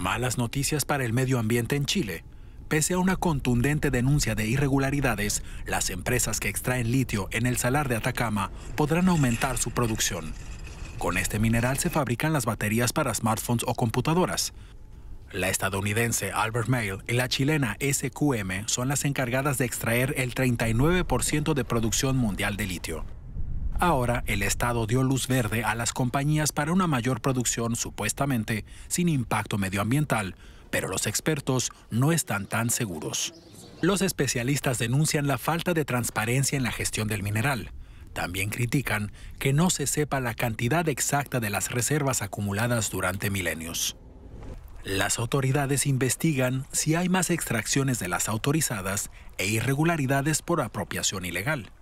Malas noticias para el medio ambiente en Chile. Pese a una contundente denuncia de irregularidades, las empresas que extraen litio en el salar de Atacama podrán aumentar su producción. Con este mineral se fabrican las baterías para smartphones o computadoras. La estadounidense Albert Mail y la chilena SQM son las encargadas de extraer el 39% de producción mundial de litio. Ahora, el Estado dio luz verde a las compañías para una mayor producción supuestamente sin impacto medioambiental, pero los expertos no están tan seguros. Los especialistas denuncian la falta de transparencia en la gestión del mineral. También critican que no se sepa la cantidad exacta de las reservas acumuladas durante milenios. Las autoridades investigan si hay más extracciones de las autorizadas e irregularidades por apropiación ilegal.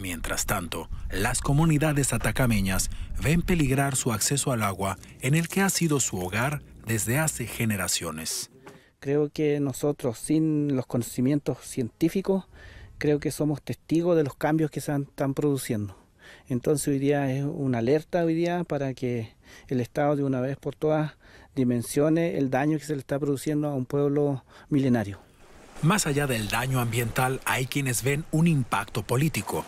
Mientras tanto, las comunidades atacameñas ven peligrar su acceso al agua en el que ha sido su hogar desde hace generaciones. Creo que nosotros, sin los conocimientos científicos, creo que somos testigos de los cambios que se están produciendo. Entonces hoy día es una alerta hoy día para que el Estado de una vez por todas dimensione el daño que se le está produciendo a un pueblo milenario. Más allá del daño ambiental, hay quienes ven un impacto político.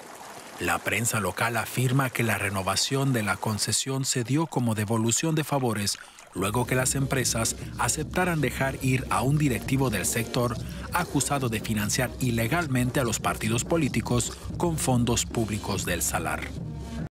La prensa local afirma que la renovación de la concesión se dio como devolución de favores luego que las empresas aceptaran dejar ir a un directivo del sector acusado de financiar ilegalmente a los partidos políticos con fondos públicos del salar.